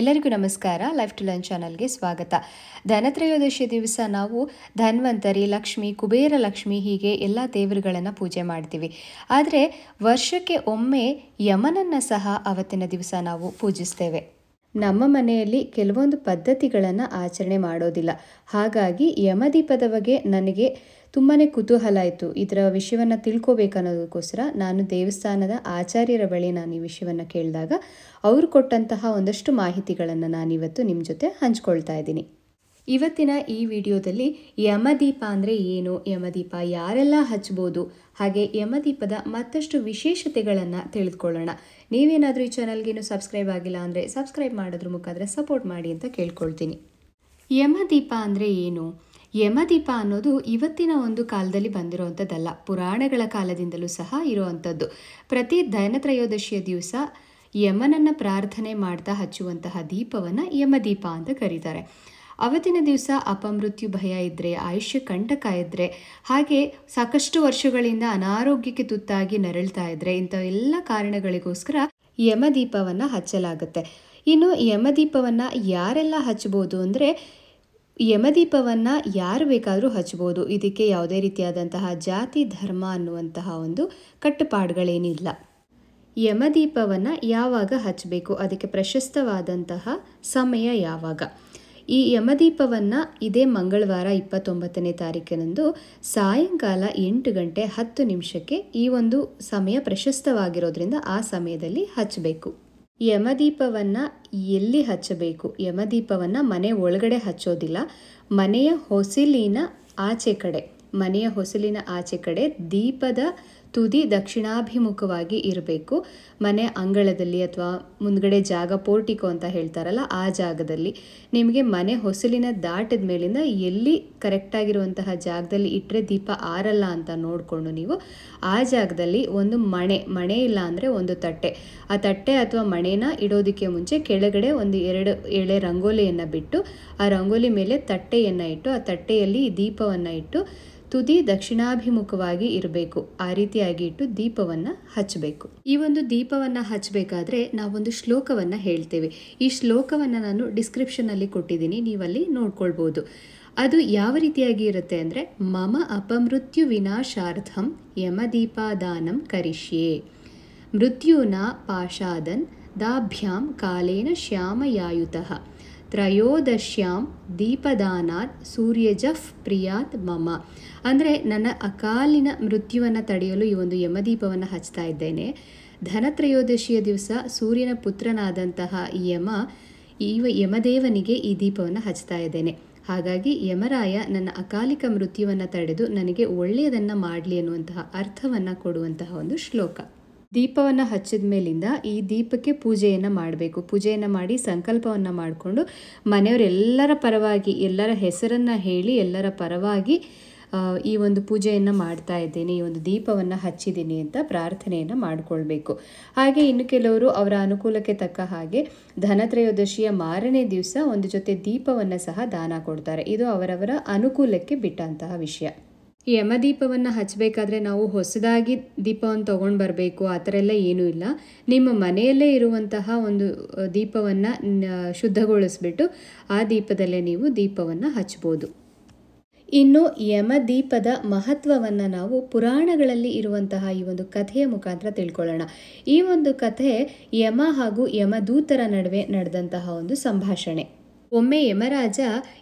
ಎಲ್ಲರಿಗೂ ನಮಸ್ಕಾರ life to learn ಚಾನಲ್ಗೆ ಸ್ವಾಗತ ಧನತ್ರಯೋದಶಿ ದಿವಸ ನಾವು ಧನ್ವಂತರಿ ಲಕ್ಷ್ಮಿ ಕುಬೇರ ಲಕ್ಷ್ಮಿ ಹೀಗೆ ಎಲ್ಲ ದೇವರುಗಳನ್ನು ಪೂಜೆ ಮಾಡ್ತೀವಿ ಆದರೆ ವರ್ಷಕ್ಕೆ ಒಮ್ಮೆ ಯಮನನ್ನು ಸಹ ಅವತ್ತಿನ ದಿವಸ ನಾವು ಪೂಜಿಸ್ತೇವೆ ನಮ್ಮ ಮನೆಯಲ್ಲಿ ಕೆಲವೊಂದು ಪದ್ಧತಿಗಳನ್ನು ಆಚರಣೆ ಮಾಡೋದಿಲ್ಲ ಹಾಗಾಗಿ ಯಮದೀಪದ ಬಗ್ಗೆ ನನಗೆ ತುಂಬಾ ಕುತೂಹಲ ಇತ್ತು ಇದರ ವಿಷಯವನ್ನು ತಿಳ್ಕೋಬೇಕನ್ನೋದಕ್ಕೋಸ್ಕರ ನಾನು ದೇವಸ್ಥಾನದ ಆಚಾರ್ಯರ ಬಳಿ ನಾನು ಈ ವಿಷಯವನ್ನು ಕೇಳಿದಾಗ ಅವರು ಕೊಟ್ಟಂತಹ ಒಂದಷ್ಟು ಮಾಹಿತಿಗಳನ್ನು ನಾನಿವತ್ತು ನಿಮ್ಮ ಜೊತೆ ಹಂಚ್ಕೊಳ್ತಾ ಇದ್ದೀನಿ ಇವತ್ತಿನ ಈ ವಿಡಿಯೋದಲ್ಲಿ ಯಮದೀಪ ಅಂದರೆ ಏನು ಯಮದೀಪ ಯಾರೆಲ್ಲ ಹಚ್ಬೋದು ಹಾಗೆ ಯಮದೀಪದ ಮತ್ತಷ್ಟು ವಿಶೇಷತೆಗಳನ್ನು ತಿಳಿದುಕೊಳ್ಳೋಣ ನೀವೇನಾದರೂ ಈ ಚಾನಲ್ಗೇನು ಸಬ್ಸ್ಕ್ರೈಬ್ ಆಗಿಲ್ಲ ಅಂದರೆ ಸಬ್ಸ್ಕ್ರೈಬ್ ಮಾಡೋದ್ರ ಮುಖಾಂತರ ಸಪೋರ್ಟ್ ಮಾಡಿ ಅಂತ ಕೇಳ್ಕೊಳ್ತೀನಿ ಯಮದೀಪ ಅಂದರೆ ಏನು ಯಮದೀಪ ಅನ್ನೋದು ಇವತ್ತಿನ ಒಂದು ಕಾಲದಲ್ಲಿ ಬಂದಿರೋವಂಥದ್ದಲ್ಲ ಪುರಾಣಗಳ ಕಾಲದಿಂದಲೂ ಸಹ ಇರುವಂಥದ್ದು ಪ್ರತಿ ದಯನತ್ರಯೋದಶಿಯ ದಿವಸ ಯಮನನ್ನು ಪ್ರಾರ್ಥನೆ ಮಾಡ್ತಾ ಹಚ್ಚುವಂತಹ ದೀಪವನ್ನು ಯಮದೀಪ ಅಂತ ಕರೀತಾರೆ ಅವತ್ತಿನ ದಿವಸ ಅಪಮೃತ್ಯು ಭಯ ಇದ್ದರೆ ಆಯುಷ್ಯ ಕಂಟಕ ಇದ್ದರೆ ಹಾಗೆ ಸಾಕಷ್ಟು ವರ್ಷಗಳಿಂದ ಅನಾರೋಗ್ಯಕ್ಕೆ ತುತ್ತಾಗಿ ನರಳ್ತಾ ಇದ್ದರೆ ಇಂಥ ಎಲ್ಲ ಕಾರಣಗಳಿಗೋಸ್ಕರ ಯಮದೀಪವನ್ನು ಹಚ್ಚಲಾಗುತ್ತೆ ಇನ್ನು ಯಮದೀಪವನ್ನು ಯಾರೆಲ್ಲ ಹಚ್ಬೋದು ಅಂದರೆ ಯಮದೀಪವನ್ನು ಯಾರು ಬೇಕಾದರೂ ಹಚ್ಬೋದು ಇದಕ್ಕೆ ಯಾವುದೇ ರೀತಿಯಾದಂತಹ ಜಾತಿ ಧರ್ಮ ಅನ್ನುವಂತಹ ಒಂದು ಕಟ್ಟುಪಾಡುಗಳೇನಿಲ್ಲ ಯಮದೀಪವನ್ನು ಯಾವಾಗ ಹಚ್ಚಬೇಕು ಅದಕ್ಕೆ ಪ್ರಶಸ್ತವಾದಂತಹ ಸಮಯ ಯಾವಾಗ ಈ ಯಮದೀಪವನ್ನು ಇದೇ ಮಂಗಳವಾರ ಇಪ್ಪತ್ತೊಂಬತ್ತನೇ ತಾರೀಕಿನಂದು ಸಾಯಂಕಾಲ ಎಂಟು ಗಂಟೆ ಹತ್ತು ನಿಮಿಷಕ್ಕೆ ಈ ಒಂದು ಸಮಯ ಪ್ರಶಸ್ತವಾಗಿರೋದ್ರಿಂದ ಆ ಸಮಯದಲ್ಲಿ ಹಚ್ಚಬೇಕು ಯಮದೀಪವನ್ನು ಎಲ್ಲಿ ಹಚ್ಚಬೇಕು ಯಮದೀಪವನ್ನು ಮನೆ ಒಳಗಡೆ ಹಚ್ಚೋದಿಲ್ಲ ಮನೆಯ ಹೊಸಿಲಿನ ಆಚೆ ಕಡೆ ಮನೆಯ ಹೊಸಲಿನ ಆಚೆ ಕಡೆ ದೀಪದ ತುದಿ ದಕ್ಷಿಣಾಭಿಮುಖವಾಗಿ ಇರಬೇಕು ಮನೆ ಅಂಗಳದಲ್ಲಿ ಅಥವಾ ಮುಂದ್ಗಡೆ ಜಾಗ ಪೋರ್ಟಿಕೋ ಅಂತ ಹೇಳ್ತಾರಲ್ಲ ಆ ಜಾಗದಲ್ಲಿ ನಿಮಗೆ ಮನೆ ಹೊಸಲಿನ ದಾಟದ ಮೇಲಿಂದ ಎಲ್ಲಿ ಕರೆಕ್ಟಾಗಿರುವಂತಹ ಜಾಗದಲ್ಲಿ ಇಟ್ಟರೆ ದೀಪ ಆರಲ್ಲ ಅಂತ ನೋಡಿಕೊಂಡು ನೀವು ಆ ಜಾಗದಲ್ಲಿ ಒಂದು ಮಣೆ ಮಣೆ ಇಲ್ಲ ಅಂದರೆ ಒಂದು ತಟ್ಟೆ ಆ ತಟ್ಟೆ ಅಥವಾ ಮಣೆನ ಇಡೋದಕ್ಕೆ ಮುಂಚೆ ಕೆಳಗಡೆ ಒಂದು ಎರಡು ಎಳೆ ರಂಗೋಲಿಯನ್ನು ಬಿಟ್ಟು ಆ ರಂಗೋಲಿ ಮೇಲೆ ತಟ್ಟೆಯನ್ನು ಇಟ್ಟು ಆ ತಟ್ಟೆಯಲ್ಲಿ ದೀಪವನ್ನು ಇಟ್ಟು ತುದಿ ದಕ್ಷಿಣಾಭಿಮುಖವಾಗಿ ಇರಬೇಕು ಆ ರೀತಿಯಾಗಿ ಇಟ್ಟು ದೀಪವನ್ನು ಹಚ್ಚಬೇಕು ಈ ಒಂದು ದೀಪವನ್ನು ಹಚ್ಚಬೇಕಾದ್ರೆ ನಾವೊಂದು ಶ್ಲೋಕವನ್ನು ಹೇಳ್ತೇವೆ ಈ ಶ್ಲೋಕವನ್ನು ನಾನು ಡಿಸ್ಕ್ರಿಪ್ಷನಲ್ಲಿ ಕೊಟ್ಟಿದ್ದೀನಿ ನೀವಲ್ಲಿ ನೋಡ್ಕೊಳ್ಬೋದು ಅದು ಯಾವ ರೀತಿಯಾಗಿ ಇರುತ್ತೆ ಅಂದರೆ ಮಮ ಅಪಮೃತ್ಯು ವಿನಾಶಾರ್ಥಂ ಯಮದೀಪಾದಾನಂ ಕರಿಷ್ಯೆ ಮೃತ್ಯುನ ಪಾಷಾದನ್ ದಾಭ್ಯಾಂ ಕಾಲೇನ ಶ್ಯಾಮಯಾಯುತಃ ತ್ರಯೋದಶ್ಯಾಂ ದೀಪದಾನಾತ್ ಸೂರ್ಯಜಫ್ ಪ್ರಿಯಾತ್ ಮಮ ಅಂದರೆ ನನ್ನ ಅಕಾಲಿನ ಮೃತ್ಯುವನ್ನು ತಡೆಯಲು ಈ ಒಂದು ಯಮದೀಪವನ್ನು ಹಚ್ತಾ ಇದ್ದೇನೆ ಧನತ್ರಯೋದಶಿಯ ದಿವಸ ಸೂರ್ಯನ ಪುತ್ರನಾದಂತಹ ಯಮ ಈ ಯಮದೇವನಿಗೆ ಈ ದೀಪವನ್ನು ಹಚ್ತಾ ಇದ್ದೇನೆ ಹಾಗಾಗಿ ಯಮರಾಯ ನನ್ನ ಅಕಾಲಿಕ ಮೃತ್ಯುವನ್ನು ತಡೆದು ನನಗೆ ಒಳ್ಳೆಯದನ್ನು ಮಾಡಲಿ ಅನ್ನುವಂತಹ ಅರ್ಥವನ್ನು ಕೊಡುವಂತಹ ಒಂದು ಶ್ಲೋಕ ದೀಪವನ್ನು ಹಚ್ಚಿದ ಮೇಲಿಂದ ಈ ದೀಪಕ್ಕೆ ಪೂಜೆಯನ್ನು ಮಾಡಬೇಕು ಪೂಜೆಯನ್ನು ಮಾಡಿ ಸಂಕಲ್ಪವನ್ನು ಮಾಡಿಕೊಂಡು ಮನೆಯವರೆಲ್ಲರ ಪರವಾಗಿ ಎಲ್ಲರ ಹೆಸರನ್ನು ಹೇಳಿ ಎಲ್ಲರ ಪರವಾಗಿ ಈ ಒಂದು ಪೂಜೆಯನ್ನು ಮಾಡ್ತಾ ಇದ್ದೀನಿ ಈ ಒಂದು ದೀಪವನ್ನು ಹಚ್ಚಿದ್ದೀನಿ ಅಂತ ಪ್ರಾರ್ಥನೆಯನ್ನು ಮಾಡಿಕೊಳ್ಬೇಕು ಹಾಗೆ ಇನ್ನು ಕೆಲವರು ಅವರ ಅನುಕೂಲಕ್ಕೆ ತಕ್ಕ ಹಾಗೆ ಧನತ್ರಯೋದಶಿಯ ಮಾರನೇ ದಿವಸ ಒಂದು ಜೊತೆ ದೀಪವನ್ನು ಸಹ ದಾನ ಕೊಡ್ತಾರೆ ಇದು ಅವರವರ ಅನುಕೂಲಕ್ಕೆ ಬಿಟ್ಟಂತಹ ವಿಷಯ ಈ ಯಮದೀಪವನ್ನು ಹಚ್ಚಬೇಕಾದ್ರೆ ನಾವು ಹೊಸದಾಗಿ ದೀಪವನ್ನು ತೊಗೊಂಡು ಬರಬೇಕು ಆ ಥರ ಎಲ್ಲ ಏನೂ ಇಲ್ಲ ನಿಮ್ಮ ಮನೆಯಲ್ಲೇ ಇರುವಂತಹ ಒಂದು ದೀಪವನ್ನು ಶುದ್ಧಗೊಳಿಸ್ಬಿಟ್ಟು ಆ ದೀಪದಲ್ಲೇ ನೀವು ದೀಪವನ್ನು ಹಚ್ಬೋದು ಇನ್ನು ಯಮದೀಪದ ಮಹತ್ವವನ್ನು ನಾವು ಪುರಾಣಗಳಲ್ಲಿ ಇರುವಂತಹ ಈ ಒಂದು ಕಥೆಯ ಮುಖಾಂತರ ತಿಳ್ಕೊಳ್ಳೋಣ ಈ ಒಂದು ಕಥೆ ಯಮ ಹಾಗೂ ಯಮದೂತರ ನಡುವೆ ನಡೆದಂತಹ ಒಂದು ಸಂಭಾಷಣೆ ಒಮ್ಮೆ ಯಮರಾಜ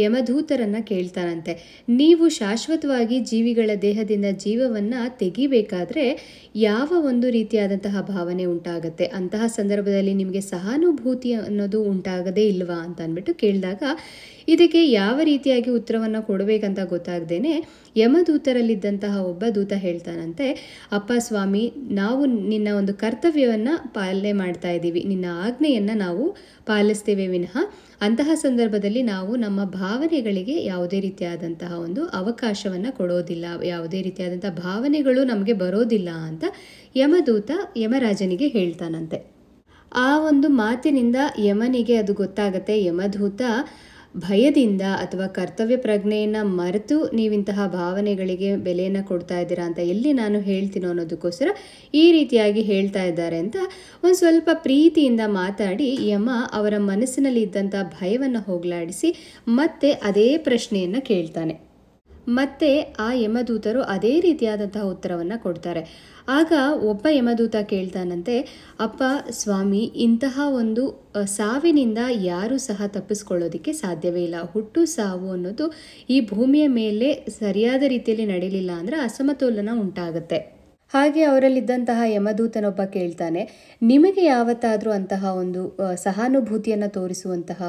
ಯಮಧೂತರನ್ನು ಕೇಳ್ತಾನಂತೆ ನೀವು ಶಾಶ್ವತವಾಗಿ ಜೀವಿಗಳ ದೇಹದಿಂದ ಜೀವವನ್ನು ತೆಗಿಬೇಕಾದ್ರೆ ಯಾವ ಒಂದು ರೀತಿಯಾದಂತಹ ಭಾವನೆ ಉಂಟಾಗತ್ತೆ ಅಂತಹ ಸಂದರ್ಭದಲ್ಲಿ ನಿಮಗೆ ಸಹಾನುಭೂತಿ ಅನ್ನೋದು ಉಂಟಾಗದೇ ಇಲ್ವಾ ಅಂತ ಅಂದ್ಬಿಟ್ಟು ಕೇಳಿದಾಗ ಇದಕ್ಕೆ ಯಾವ ರೀತಿಯಾಗಿ ಉತ್ತರವನ್ನು ಕೊಡಬೇಕಂತ ಗೊತ್ತಾಗ್ದೇನೆ ಯಮದೂತರಲ್ಲಿದ್ದಂತಹ ಒಬ್ಬ ದೂತ ಹೇಳ್ತಾನಂತೆ ಅಪ್ಪ ಸ್ವಾಮಿ ನಾವು ನಿನ್ನ ಒಂದು ಕರ್ತವ್ಯವನ್ನು ಪಾಲನೆ ಮಾಡ್ತಾ ಇದ್ದೀವಿ ನಿನ್ನ ಆಜ್ಞೆಯನ್ನು ನಾವು ಪಾಲಿಸ್ತೇವೆ ವಿನಃ ಅಂತಹ ಸಂದರ್ಭದಲ್ಲಿ ನಾವು ನಮ್ಮ ಭಾವನೆಗಳಿಗೆ ಯಾವುದೇ ರೀತಿಯಾದಂತಹ ಒಂದು ಅವಕಾಶವನ್ನು ಕೊಡೋದಿಲ್ಲ ಯಾವುದೇ ರೀತಿಯಾದಂಥ ಭಾವನೆಗಳು ನಮಗೆ ಬರೋದಿಲ್ಲ ಅಂತ ಯಮದೂತ ಯಮರಾಜನಿಗೆ ಹೇಳ್ತಾನಂತೆ ಆ ಒಂದು ಮಾತಿನಿಂದ ಯಮನಿಗೆ ಅದು ಗೊತ್ತಾಗತ್ತೆ ಯಮದೂತ ಭಯದಿಂದ ಅಥವಾ ಕರ್ತವ್ಯ ಪ್ರಜ್ಞೆಯನ್ನು ಮರೆತು ನೀವಿಂತಹ ಭಾವನೆಗಳಿಗೆ ಬೆಲೆಯನ್ನು ಕೊಡ್ತಾ ಇದ್ದೀರಾ ಅಂತ ಎಲ್ಲಿ ನಾನು ಹೇಳ್ತೀನೋ ಅನ್ನೋದಕ್ಕೋಸ್ಕರ ಈ ರೀತಿಯಾಗಿ ಹೇಳ್ತಾ ಇದ್ದಾರೆ ಅಂತ ಒಂದು ಸ್ವಲ್ಪ ಪ್ರೀತಿಯಿಂದ ಮಾತಾಡಿ ಯಮ ಅವರ ಮನಸ್ಸಿನಲ್ಲಿ ಇದ್ದಂಥ ಭಯವನ್ನು ಹೋಗಲಾಡಿಸಿ ಮತ್ತೆ ಅದೇ ಪ್ರಶ್ನೆಯನ್ನು ಕೇಳ್ತಾನೆ ಮತ್ತೆ ಆ ಯಮದೂತರು ಅದೇ ರೀತಿಯಾದಂತಹ ಉತ್ತರವನ್ನು ಕೊಡ್ತಾರೆ ಆಗ ಒಬ್ಬ ಯಮದೂತ ಕೇಳ್ತಾನಂತೆ ಅಪ್ಪ ಸ್ವಾಮಿ ಇಂತಹ ಒಂದು ಸಾವಿನಿಂದ ಯಾರು ಸಹ ತಪ್ಪಿಸ್ಕೊಳ್ಳೋದಕ್ಕೆ ಸಾಧ್ಯವೇ ಇಲ್ಲ ಹುಟ್ಟು ಸಾವು ಅನ್ನೋದು ಈ ಭೂಮಿಯ ಮೇಲೆ ಸರಿಯಾದ ರೀತಿಯಲ್ಲಿ ನಡೀಲಿಲ್ಲ ಅಂದರೆ ಅಸಮತೋಲನ ಉಂಟಾಗುತ್ತೆ ಹಾಗೆ ಅವರಲ್ಲಿದ್ದಂತಹ ಯಮದೂತನೊಬ್ಬ ಕೇಳ್ತಾನೆ ನಿಮಗೆ ಯಾವತ್ತಾದರೂ ಅಂತಹ ಒಂದು ಸಹಾನುಭೂತಿಯನ್ನು ತೋರಿಸುವಂತಹ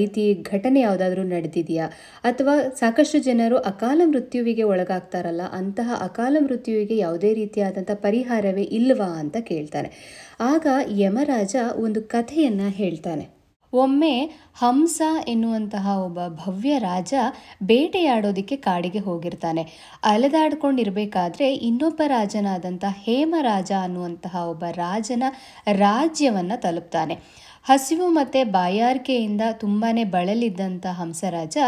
ರೀತಿ ಘಟನೆ ಯಾವುದಾದ್ರೂ ನಡೆದಿದೆಯಾ ಅಥವಾ ಸಾಕಷ್ಟು ಜನರು ಅಕಾಲ ಮೃತ್ಯುವಿಗೆ ಒಳಗಾಗ್ತಾರಲ್ಲ ಅಂತಹ ಅಕಾಲ ಮೃತ್ಯುವಿಗೆ ಯಾವುದೇ ರೀತಿಯಾದಂಥ ಪರಿಹಾರವೇ ಇಲ್ವಾ ಅಂತ ಕೇಳ್ತಾನೆ ಆಗ ಯಮರಾಜ ಒಂದು ಕಥೆಯನ್ನು ಹೇಳ್ತಾನೆ ಒಮ್ಮೆ ಹಂಸ ಎನ್ನುವಂತಹ ಒಬ್ಬ ಭವ್ಯ ರಾಜ ಬೇಟೆಯಾಡೋದಕ್ಕೆ ಕಾಡಿಗೆ ಹೋಗಿರ್ತಾನೆ ಅಲೆದಾಡ್ಕೊಂಡಿರಬೇಕಾದ್ರೆ ಇನ್ನೊಬ್ಬ ರಾಜನಾದಂಥ ಹೇಮರಾಜ ಅನ್ನುವಂತಹ ಒಬ್ಬ ರಾಜನ ರಾಜ್ಯವನ್ನು ತಲುಪ್ತಾನೆ ಹಸಿವು ಮತ್ತು ಬಾಯಾರಿಕೆಯಿಂದ ತುಂಬಾ ಬಳಲಿದ್ದಂಥ ಹಂಸರಾಜ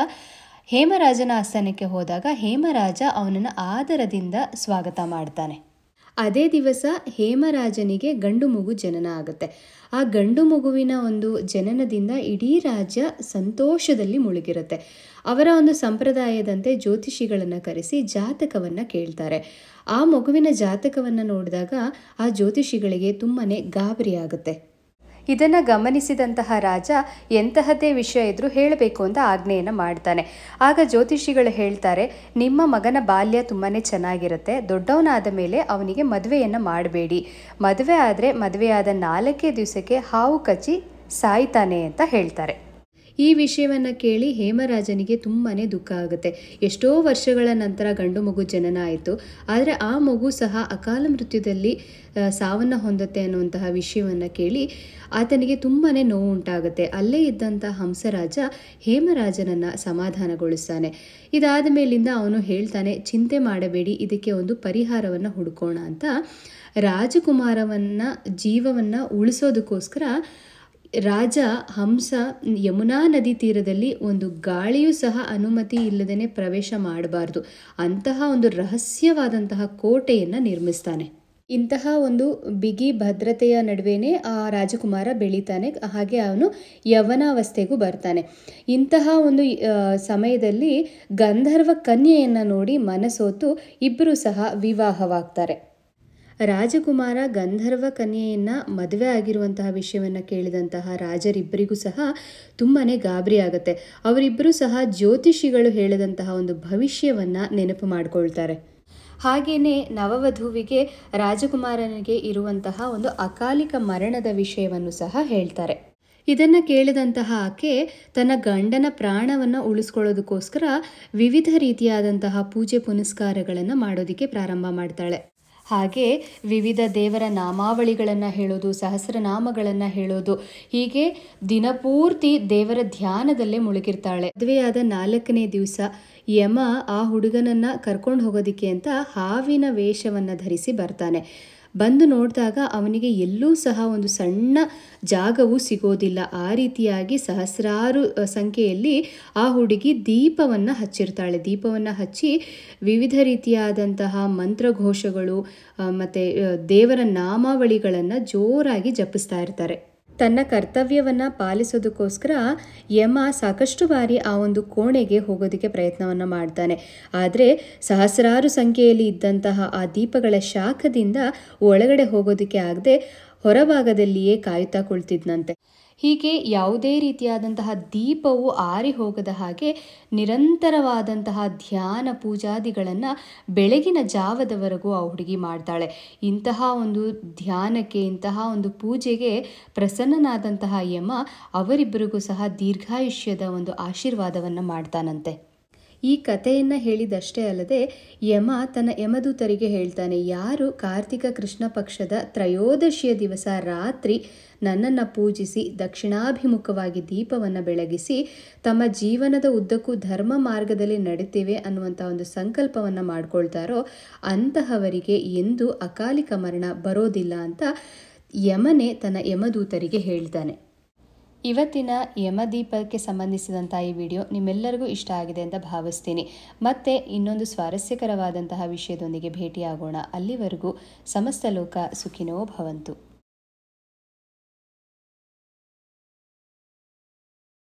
ಹೇಮರಾಜನ ಆಸ್ಥಾನಕ್ಕೆ ಹೋದಾಗ ಹೇಮರಾಜ ಅವನನ್ನು ಆದರದಿಂದ ಸ್ವಾಗತ ಮಾಡ್ತಾನೆ ಅದೇ ದಿವಸ ಹೇಮರಾಜನಿಗೆ ಗಂಡು ಮಗು ಜನನ ಆಗುತ್ತೆ ಆ ಗಂಡು ಮಗುವಿನ ಒಂದು ಜನನದಿಂದ ಇಡೀ ರಾಜ್ಯ ಸಂತೋಷದಲ್ಲಿ ಮುಳುಗಿರುತ್ತೆ ಅವರ ಒಂದು ಸಂಪ್ರದಾಯದಂತೆ ಜ್ಯೋತಿಷಿಗಳನ್ನು ಕರೆಸಿ ಜಾತಕವನ್ನು ಕೇಳ್ತಾರೆ ಆ ಮಗುವಿನ ಜಾತಕವನ್ನು ನೋಡಿದಾಗ ಆ ಜ್ಯೋತಿಷಿಗಳಿಗೆ ತುಂಬಾ ಗಾಬರಿ ಆಗುತ್ತೆ ಇದನ್ನು ಗಮನಿಸಿದಂತಹ ರಾಜ ಎಂತಹದ್ದೇ ವಿಷಯ ಇದ್ರೂ ಹೇಳಬೇಕು ಅಂತ ಆಜ್ಞೆಯನ್ನು ಮಾಡ್ತಾನೆ ಆಗ ಜ್ಯೋತಿಷಿಗಳು ಹೇಳ್ತಾರೆ ನಿಮ್ಮ ಮಗನ ಬಾಲ್ಯ ತುಂಬಾ ಚೆನ್ನಾಗಿರುತ್ತೆ ದೊಡ್ಡವನಾದ ಮೇಲೆ ಅವನಿಗೆ ಮದುವೆಯನ್ನು ಮಾಡಬೇಡಿ ಮದುವೆ ಆದರೆ ಮದುವೆಯಾದ ನಾಲ್ಕೇ ದಿವಸಕ್ಕೆ ಹಾವು ಕಚ್ಚಿ ಸಾಯ್ತಾನೆ ಅಂತ ಹೇಳ್ತಾರೆ ಈ ವಿಷಯವನ್ನು ಕೇಳಿ ಹೇಮರಾಜನಿಗೆ ತುಂಬಾ ದುಃಖ ಆಗುತ್ತೆ ಎಷ್ಟೋ ವರ್ಷಗಳ ನಂತರ ಗಂಡು ಮಗು ಜನನ ಆಯಿತು ಆದರೆ ಆ ಮಗು ಸಹ ಅಕಾಲ ಮೃತ್ಯುದಲ್ಲಿ ಸಾವನ್ನು ಹೊಂದುತ್ತೆ ಅನ್ನುವಂತಹ ವಿಷಯವನ್ನು ಕೇಳಿ ಆತನಿಗೆ ತುಂಬಾ ನೋವು ಉಂಟಾಗುತ್ತೆ ಅಲ್ಲೇ ಇದ್ದಂಥ ಹಂಸರಾಜ ಹೇಮರಾಜನನ್ನು ಸಮಾಧಾನಗೊಳಿಸ್ತಾನೆ ಇದಾದ ಮೇಲಿಂದ ಅವನು ಹೇಳ್ತಾನೆ ಚಿಂತೆ ಮಾಡಬೇಡಿ ಇದಕ್ಕೆ ಒಂದು ಪರಿಹಾರವನ್ನು ಹುಡುಕೋಣ ಅಂತ ರಾಜಕುಮಾರವನ್ನು ಜೀವವನ್ನು ಉಳಿಸೋದಕ್ಕೋಸ್ಕರ ರಾಜ ಹಂಸ ಯಮುನಾ ನದಿ ತೀರದಲ್ಲಿ ಒಂದು ಗಾಳಿಯು ಸಹ ಅನುಮತಿ ಇಲ್ಲದೇ ಪ್ರವೇಶ ಮಾಡಬಾರ್ದು ಅಂತಹ ಒಂದು ರಹಸ್ಯವಾದಂತಹ ಕೋಟೆಯನ್ನು ನಿರ್ಮಿಸ್ತಾನೆ ಇಂತಹ ಒಂದು ಬಿಗಿ ಭದ್ರತೆಯ ನಡುವೆನೇ ಆ ರಾಜಕುಮಾರ ಬೆಳೀತಾನೆ ಹಾಗೆ ಅವನು ಯವನಾವಸ್ಥೆಗೂ ಬರ್ತಾನೆ ಇಂತಹ ಒಂದು ಸಮಯದಲ್ಲಿ ಗಂಧರ್ವ ಕನ್ಯೆಯನ್ನು ನೋಡಿ ಮನಸೋತು ಇಬ್ಬರೂ ಸಹ ವಿವಾಹವಾಗ್ತಾರೆ ರಾಜಕುಮಾರ ಗಂಧರ್ವ ಕನ್ಯೆಯನ್ನು ಮದುವೆ ಆಗಿರುವಂತಹ ವಿಷಯವನ್ನು ಕೇಳಿದಂತಹ ರಾಜರಿಬ್ಬರಿಗೂ ಸಹ ತುಂಬಾ ಗಾಬರಿ ಆಗುತ್ತೆ ಅವರಿಬ್ಬರೂ ಸಹ ಜ್ಯೋತಿಷಿಗಳು ಹೇಳಿದಂತಹ ಒಂದು ಭವಿಷ್ಯವನ್ನು ನೆನಪು ಮಾಡಿಕೊಳ್ತಾರೆ ಹಾಗೆಯೇ ನವವಧುವಿಗೆ ರಾಜಕುಮಾರನಿಗೆ ಇರುವಂತಹ ಒಂದು ಅಕಾಲಿಕ ಮರಣದ ವಿಷಯವನ್ನು ಸಹ ಹೇಳ್ತಾರೆ ಇದನ್ನು ಕೇಳಿದಂತಹ ಆಕೆ ತನ್ನ ಗಂಡನ ಪ್ರಾಣವನ್ನು ಉಳಿಸ್ಕೊಳ್ಳೋದಕ್ಕೋಸ್ಕರ ವಿವಿಧ ರೀತಿಯಾದಂತಹ ಪೂಜೆ ಪುನಸ್ಕಾರಗಳನ್ನು ಮಾಡೋದಕ್ಕೆ ಪ್ರಾರಂಭ ಮಾಡ್ತಾಳೆ ಹಾಗೆ ವಿವಿಧ ದೇವರ ನಾಮಾವಳಿಗಳನ್ನು ಹೇಳೋದು ಸಹಸ್ರನಾಮಗಳನ್ನು ಹೇಳೋದು ಹೀಗೆ ದಿನಪೂರ್ತಿ ದೇವರ ಧ್ಯಾನದಲ್ಲೇ ಮುಳುಗಿರ್ತಾಳೆ ಮದುವೆಯಾದ ನಾಲ್ಕನೇ ದಿವಸ ಯಮ ಆ ಹುಡುಗನನ್ನು ಕರ್ಕೊಂಡು ಹೋಗೋದಿಕ್ಕೆ ಅಂತ ಹಾವಿನ ವೇಷವನ್ನು ಧರಿಸಿ ಬರ್ತಾನೆ ಬಂದು ನೋಡಿದಾಗ ಅವನಿಗೆ ಎಲ್ಲೂ ಸಹ ಒಂದು ಸಣ್ಣ ಜಾಗವೂ ಸಿಗೋದಿಲ್ಲ ಆ ರೀತಿಯಾಗಿ ಸಹಸ್ರಾರು ಸಂಖ್ಯೆಯಲ್ಲಿ ಆ ಹುಡುಗಿ ದೀಪವನ್ನು ಹಚ್ಚಿರ್ತಾಳೆ ದೀಪವನ್ನು ಹಚ್ಚಿ ವಿವಿಧ ರೀತಿಯಾದಂತಹ ಮಂತ್ರಘೋಷಗಳು ಮತ್ತು ದೇವರ ನಾಮಾವಳಿಗಳನ್ನು ಜೋರಾಗಿ ಜಪಿಸ್ತಾ ಇರ್ತಾರೆ ತನ್ನ ಕರ್ತವ್ಯವನ್ನು ಪಾಲಿಸೋದಕ್ಕೋಸ್ಕರ ಯಮ ಸಾಕಷ್ಟು ಬಾರಿ ಆ ಒಂದು ಕೋಣೆಗೆ ಹೋಗೋದಕ್ಕೆ ಪ್ರಯತ್ನವನ್ನು ಮಾಡ್ತಾನೆ ಆದರೆ ಸಹಸ್ರಾರು ಸಂಖ್ಯೆಯಲ್ಲಿ ಇದ್ದಂತಹ ಆ ದೀಪಗಳ ಶಾಖದಿಂದ ಒಳಗಡೆ ಹೋಗೋದಕ್ಕೆ ಆಗದೆ ಹೊರಭಾಗದಲ್ಲಿಯೇ ಕಾಯುತ್ತಾ ಕುಳಿತಿದ್ನಂತೆ ಹೀಗೆ ಯಾವುದೇ ರೀತಿಯಾದಂತಹ ದೀಪವು ಆರಿ ಹೋಗದ ಹಾಗೆ ನಿರಂತರವಾದಂತಹ ಧ್ಯಾನ ಪೂಜಾದಿಗಳನ್ನು ಬೆಳಗಿನ ಜಾವದವರೆಗೂ ಆ ಹುಡುಗಿ ಮಾಡ್ತಾಳೆ ಇಂತಹ ಒಂದು ಧ್ಯಾನಕ್ಕೆ ಇಂತಹ ಒಂದು ಪೂಜೆಗೆ ಪ್ರಸನ್ನನಾದಂತಹ ಯಮ ಅವರಿಬ್ಬರಿಗೂ ಸಹ ದೀರ್ಘಾಯುಷ್ಯದ ಒಂದು ಆಶೀರ್ವಾದವನ್ನು ಮಾಡ್ತಾನಂತೆ ಈ ಕಥೆಯನ್ನು ಹೇಳಿದಷ್ಟೇ ಅಲ್ಲದೆ ಯಮ ತನ್ನ ಯಮದೂತರಿಗೆ ಹೇಳ್ತಾನೆ ಯಾರು ಕಾರ್ತಿಕ ಕೃಷ್ಣ ಪಕ್ಷದ ತ್ರಯೋದಶಿಯ ದಿವಸ ರಾತ್ರಿ ನನ್ನನ್ನು ಪೂಜಿಸಿ ದಕ್ಷಿಣಾಭಿಮುಖವಾಗಿ ದೀಪವನ್ನು ಬೆಳಗಿಸಿ ತಮ್ಮ ಜೀವನದ ಉದ್ದಕ್ಕೂ ಧರ್ಮ ಮಾರ್ಗದಲ್ಲಿ ನಡೆತೇವೆ ಅನ್ನುವಂಥ ಒಂದು ಸಂಕಲ್ಪವನ್ನು ಮಾಡ್ಕೊಳ್ತಾರೋ ಅಂತಹವರಿಗೆ ಎಂದು ಅಕಾಲಿಕ ಮರಣ ಬರೋದಿಲ್ಲ ಅಂತ ಯಮನೆ ತನ್ನ ಯಮದೂತರಿಗೆ ಹೇಳ್ತಾನೆ ಇವತ್ತಿನ ಯಮದೀಪಕ್ಕೆ ಸಂಬಂಧಿಸಿದಂತಹ ಈ ವಿಡಿಯೋ ನಿಮ್ಮೆಲ್ಲರಿಗೂ ಇಷ್ಟ ಆಗಿದೆ ಅಂತ ಭಾವಿಸ್ತೀನಿ ಮತ್ತೆ ಇನ್ನೊಂದು ಸ್ವಾರಸ್ಯಕರವಾದಂತಹ ವಿಷಯದೊಂದಿಗೆ ಭೇಟಿಯಾಗೋಣ ಅಲ್ಲಿವರೆಗೂ ಸಮಸ್ತ ಲೋಕ ಸುಖಿನೋ ಭವಂತು